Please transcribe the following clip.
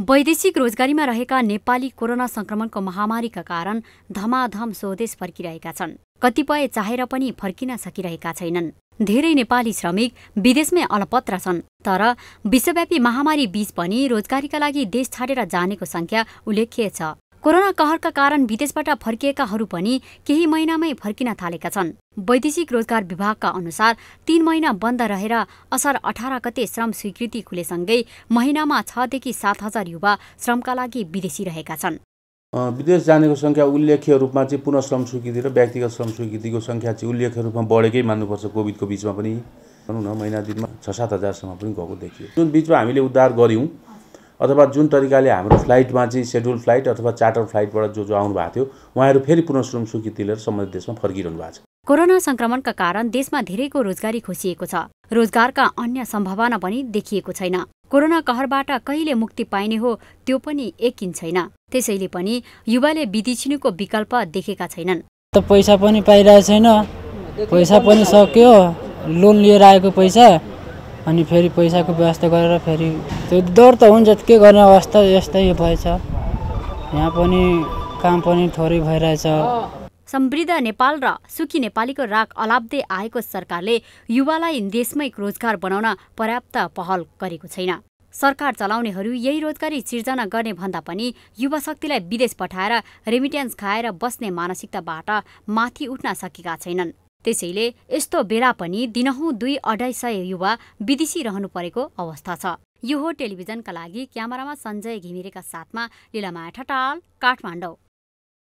वैदेशिक रोजगारीमा रहेका नेपाली कोरोना संक्रमणको महामारीका कारण धमाधम स्वदेश फर्किरहेका छन् कतिपय चाहेर पनि फर्किन सकिरहेका छैनन् धेरै नेपाली श्रमिक विदेशमै अलपत्र छन् तर विश्वव्यापी महामारी बीच पनि रोजगारीका लागि देश छाडेर जानेको संख्या उल्लेख्य छ कोरोना कहरका कारण विदेशबाट फर्किएकाहरू पनि केही महिनामै फर्किन थालेका छन् वैदेशिक रोजगार विभागका अनुसार तीन महिना बन्द रहेर असार अठार गते श्रम स्वीकृति खुलेसँगै महिनामा छदेखि सात हजार युवा श्रमका लागि विदेशी रहेका छन् विदेश जानेको सङ्ख्या उल्लेख्य रूपमा चाहिँ पुनः श्रम स्वीकृति र व्यक्तिगत श्रम स्वीकृतिको सङ्ख्या चाहिँ उल्लेख्य रूपमा बढेकै मान्नुपर्छ कोभिडको बिचमा पनि भनौँ न महिना दिनमा छ सात हजारसम्म पनि गएको देखियो जुन बिचमा हामीले उद्धार गऱ्यौँ अथवा जुन तरिकाले हाम्रो फ्लाइटमा चाहिँ सेड्युल फ्लाइट अथवा चार्टर फ्लाइटबाट जो जो आउनु भएको थियो उहाँहरू फेरि पुनः स्वीकृति लिएर सम्बन्धित देशमा फर्किरहनु भएको छ कोरोना संक्रमणका कारण देशमा धेरैको रोजगारी खोसिएको छ रोजगारका अन्य सम्भावना पनि देखिएको छैन कोरोना कहरबाट कहिले मुक्ति पाइने हो त्यो पनि एकिन छैन त्यसैले पनि युवाले विदेशिनुको विकल्प देखेका छैनन् त पैसा पनि पाइरहेको छैन पैसा पनि सक्यो लोन लिएर आएको पैसा अनि फेरि पैसाको व्यवस्था गरेर फेरि त्यो डर त हुन्छ के गर्ने अवस्था यस्तै भएछ यहाँ पनि काम पनि थोरै भइरहेछ समृद्ध नेपाल र सुखी नेपालीको राग अलाप्दै आएको सरकारले युवालाई देशमै रोजगार बनाउन पर्याप्त पहल गरेको छैन सरकार चलाउनेहरू यही रोजगारी सिर्जना गर्ने भन्दा पनि युवा शक्तिलाई विदेश पठाएर रेमिट्यान्स खाएर बस्ने मानसिकताबाट माथि उठ्न सकेका छैनन् त्यसैले यस्तो बेला पनि दिनहुँ दुई अढाई सय युवा विदेशी रहनु परेको अवस्था छ यो हो टेलिभिजनका लागि क्यामरामा सञ्जय घिमिरेका साथमा लिलामाया ठटाल काठमाडौँ